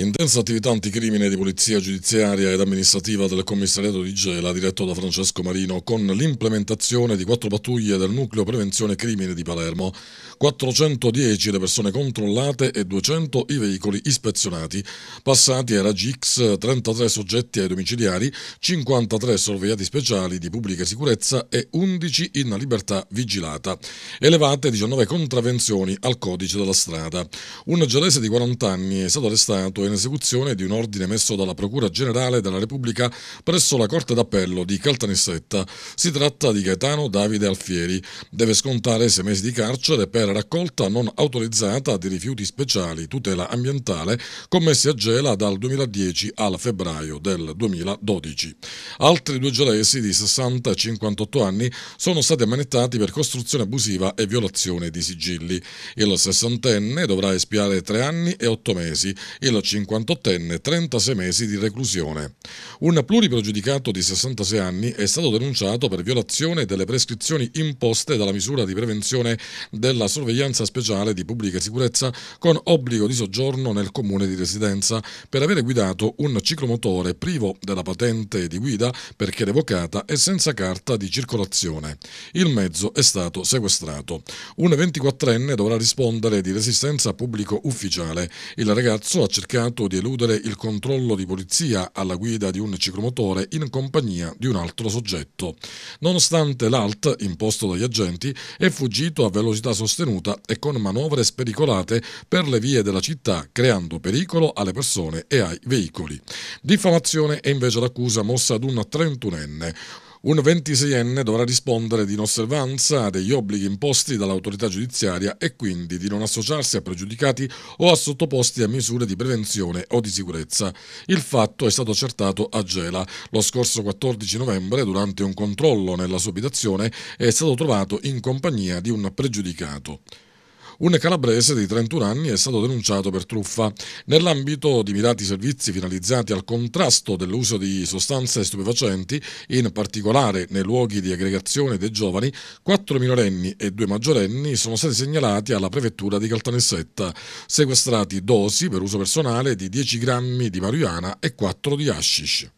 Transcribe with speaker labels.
Speaker 1: Intensa attività anticrimine di polizia giudiziaria ed amministrativa del commissariato di Gela, diretto da Francesco Marino, con l'implementazione di quattro pattuglie del nucleo prevenzione crimine di Palermo, 410 le persone controllate e 200 i veicoli ispezionati, passati ai raggi X 33 soggetti ai domiciliari, 53 sorvegliati speciali di pubblica sicurezza e 11 in libertà vigilata, elevate 19 contravenzioni al codice della strada. Un gelese di 40 anni è stato arrestato in esecuzione di un ordine messo dalla Procura Generale della Repubblica presso la Corte d'Appello di Caltanissetta. Si tratta di Gaetano Davide Alfieri. Deve scontare sei mesi di carcere per raccolta non autorizzata di rifiuti speciali tutela ambientale commessi a Gela dal 2010 al febbraio del 2012. Altri due gelesi di 60 e 58 anni sono stati ammanettati per costruzione abusiva e violazione di sigilli. Il sessantenne dovrà espiare tre anni e otto mesi, il 58enne, 36 mesi di reclusione. Un pluripregiudicato di 66 anni è stato denunciato per violazione delle prescrizioni imposte dalla misura di prevenzione della sorveglianza speciale di pubblica sicurezza con obbligo di soggiorno nel comune di residenza per avere guidato un ciclomotore privo della patente di guida perché revocata e senza carta di circolazione. Il mezzo è stato sequestrato. Un 24enne dovrà rispondere di resistenza pubblico ufficiale. Il ragazzo ha cercato di eludere il controllo di polizia alla guida di un un ciclomotore in compagnia di un altro soggetto. Nonostante l'alt imposto dagli agenti, è fuggito a velocità sostenuta e con manovre spericolate per le vie della città, creando pericolo alle persone e ai veicoli. Diffamazione è invece l'accusa mossa ad un trentunenne. Un 26enne dovrà rispondere di inosservanza degli obblighi imposti dall'autorità giudiziaria e quindi di non associarsi a pregiudicati o a sottoposti a misure di prevenzione o di sicurezza. Il fatto è stato accertato a Gela. Lo scorso 14 novembre, durante un controllo nella sua abitazione, è stato trovato in compagnia di un pregiudicato. Un calabrese di 31 anni è stato denunciato per truffa. Nell'ambito di mirati servizi finalizzati al contrasto dell'uso di sostanze stupefacenti, in particolare nei luoghi di aggregazione dei giovani, quattro minorenni e due maggiorenni sono stati segnalati alla prefettura di Caltanissetta, sequestrati dosi per uso personale di 10 grammi di marijuana e 4 di hashish.